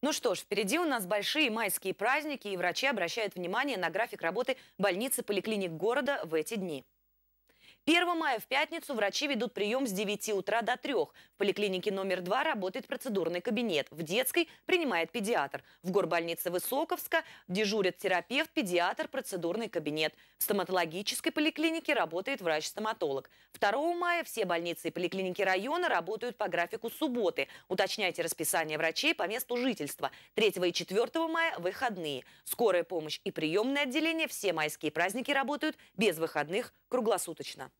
Ну что ж, впереди у нас большие майские праздники, и врачи обращают внимание на график работы больницы поликлиник города в эти дни. 1 мая в пятницу врачи ведут прием с 9 утра до 3. В поликлинике номер 2 работает процедурный кабинет. В детской принимает педиатр. В горбольнице Высоковска дежурит терапевт, педиатр, процедурный кабинет. В стоматологической поликлинике работает врач-стоматолог. 2 мая все больницы и поликлиники района работают по графику субботы. Уточняйте расписание врачей по месту жительства. 3 и 4 мая – выходные. Скорая помощь и приемное отделение все майские праздники работают без выходных круглосуточно.